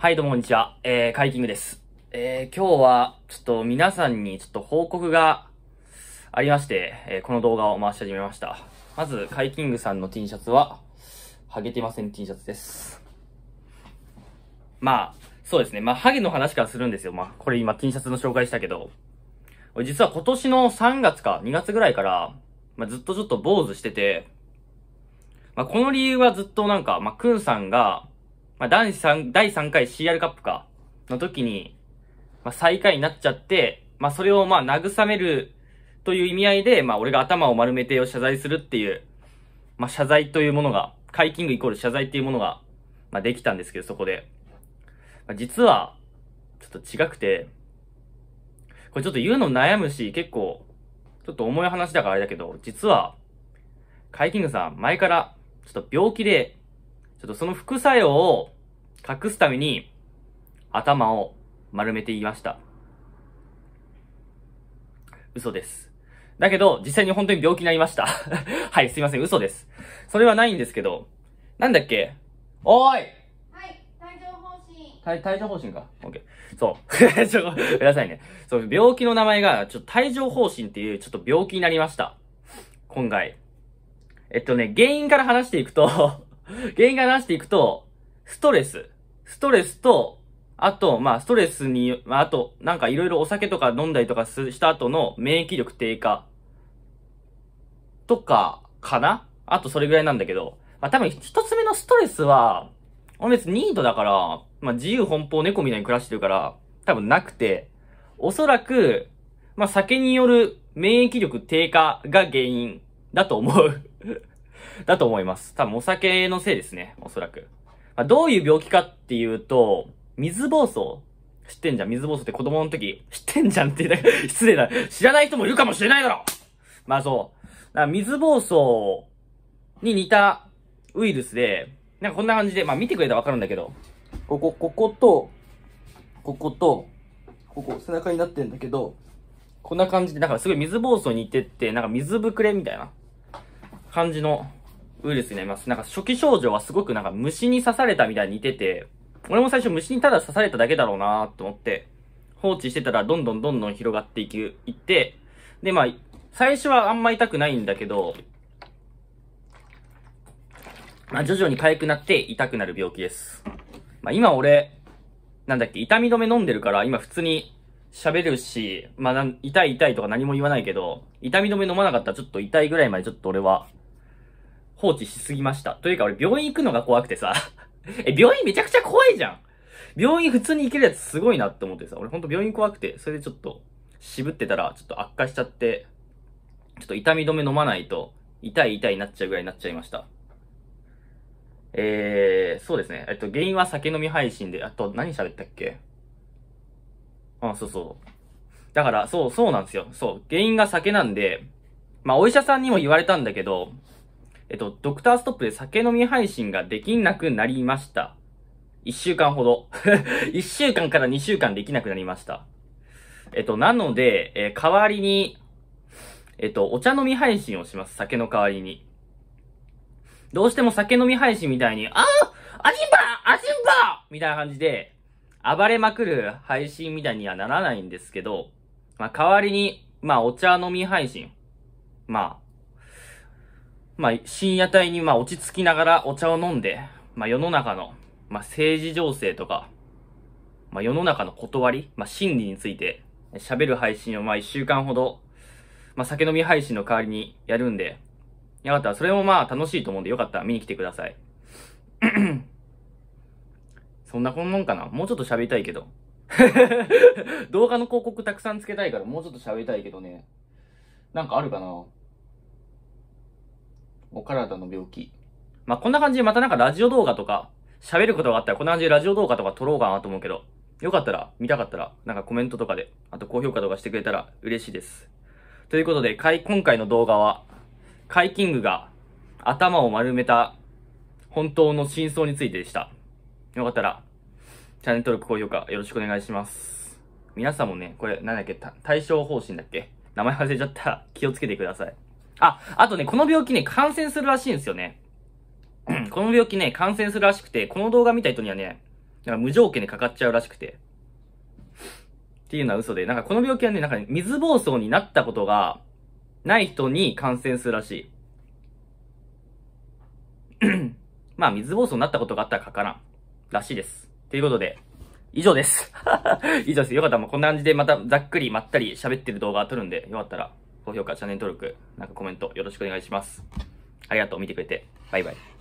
はい、どうもこんにちは。えー、カイキングです。えー、今日は、ちょっと皆さんにちょっと報告がありまして、えー、この動画を回し始めました。まず、カイキングさんの T シャツは、ハゲてません T シャツです。まあ、そうですね。まあ、ハゲの話からするんですよ。まあ、これ今 T シャツの紹介したけど、実は今年の3月か2月ぐらいから、まあ、ずっとちょっと坊主してて、まあ、この理由はずっとなんか、まあ、くんさんが、まあ、第3、第3回 CR カップか、の時に、まあ、最下位になっちゃって、まあ、それをまあ、慰めるという意味合いで、まあ、俺が頭を丸めてを謝罪するっていう、まあ、謝罪というものが、カイキングイコール謝罪っていうものが、まあ、できたんですけど、そこで。まあ、実は、ちょっと違くて、これちょっと言うの悩むし、結構、ちょっと重い話だからあれだけど、実は、カイキングさん、前から、ちょっと病気で、ちょっとその副作用を隠すために頭を丸めて言いました。嘘です。だけど、実際に本当に病気になりました。はい、すいません、嘘です。それはないんですけど、なんだっけおーいはい、帯帯状疱疹か。オッケー。そう。ちょごめんなさいね。そう、病気の名前が、ちょっと帯状疱疹っていう、ちょっと病気になりました。今回。えっとね、原因から話していくと原因が出していくと、ストレス。ストレスと、あと、まあ、ストレスに、まあ、あと、なんかいろいろお酒とか飲んだりとかした後の免疫力低下とか、かなあとそれぐらいなんだけど、まあ、多分一つ目のストレスは、俺別ニートだから、まあ、自由奔放猫みたいに暮らしてるから、多分なくて、おそらく、まあ、酒による免疫力低下が原因だと思うだと思います。多分お酒のせいですね、おそらく。まあ、どういう病気かっていうと、水暴走知ってんじゃん、水暴走って子供の時、知ってんじゃんって、失礼だ。知らない人もいるかもしれないだろまあそう。だから水暴走に似たウイルスで、なんかこんな感じで、まあ見てくれたらわかるんだけど、ここ、ここと、ここと、ここ背中になってんだけど、こんな感じで、だからすごい水暴走に似てって、なんか水ぶくれみたいな感じのウイルスになります。なんか初期症状はすごくなんか虫に刺されたみたいに似てて、俺も最初虫にただ刺されただけだろうなと思って、放置してたらどんどんどんどん広がっていく、いって、でまあ、最初はあんま痛くないんだけど、まあ徐々に痒くなって痛くなる病気です。まあ今俺、なんだっけ、痛み止め飲んでるから、今普通に喋るし、まあ、痛い痛いとか何も言わないけど、痛み止め飲まなかったらちょっと痛いぐらいまでちょっと俺は放置しすぎました。というか俺病院行くのが怖くてさ え、病院めちゃくちゃ怖いじゃん。病院普通に行けるやつすごいなって思ってさ、俺ほんと病院怖くて、それでちょっと、渋ってたら、ちょっと悪化しちゃって、ちょっと痛み止め飲まないと、痛い痛いになっちゃうぐらいになっちゃいました。えー、そうですね。えっと、原因は酒飲み配信で、あと何喋ったっけあ、そうそう。だから、そう、そうなんですよ。そう。原因が酒なんで、まあ、お医者さんにも言われたんだけど、えっと、ドクターストップで酒飲み配信ができなくなりました。一週間ほど。一週間から二週間できなくなりました。えっと、なので、えー、代わりに、えっと、お茶飲み配信をします。酒の代わりに。どうしても酒飲み配信みたいに、ああアジンバアジンバみたいな感じで、暴れまくる配信みたいにはならないんですけど、まあ、代わりに、まあ、お茶飲み配信。まあ、まあ、深夜帯にまあ落ち着きながらお茶を飲んで、まあ世の中の、まあ政治情勢とか、まあ世の中の断り、まあ心理について喋る配信をまあ一週間ほど、まあ酒飲み配信の代わりにやるんで、よかったらそれもまあ楽しいと思うんでよかったら見に来てください。そんなこんなんかなもうちょっと喋りたいけど。動画の広告たくさんつけたいからもうちょっと喋りたいけどね。なんかあるかなお体の病気。まあ、こんな感じでまたなんかラジオ動画とか、喋ることがあったらこんな感じでラジオ動画とか撮ろうかなと思うけど、よかったら、見たかったら、なんかコメントとかで、あと高評価とかしてくれたら嬉しいです。ということで、今回の動画は、カイキングが頭を丸めた本当の真相についてでした。よかったら、チャンネル登録、高評価よろしくお願いします。皆さんもね、これ、なんだっけ、対象方針だっけ名前忘れちゃったら気をつけてください。あ、あとね、この病気ね、感染するらしいんですよね。この病気ね、感染するらしくて、この動画見た人にはね、なんか無条件でかかっちゃうらしくて。っていうのは嘘で、なんかこの病気はね、なんか、ね、水暴走になったことがない人に感染するらしい。まあ、水暴走になったことがあったらかからん。らしいです。ということで、以上です。以上です。よかったらもうこんな感じでまたざっくりまったり喋ってる動画撮るんで、よかったら高評価、チャンネル登録、なんかコメントよろしくお願いします。ありがとう、見てくれて。バイバイ。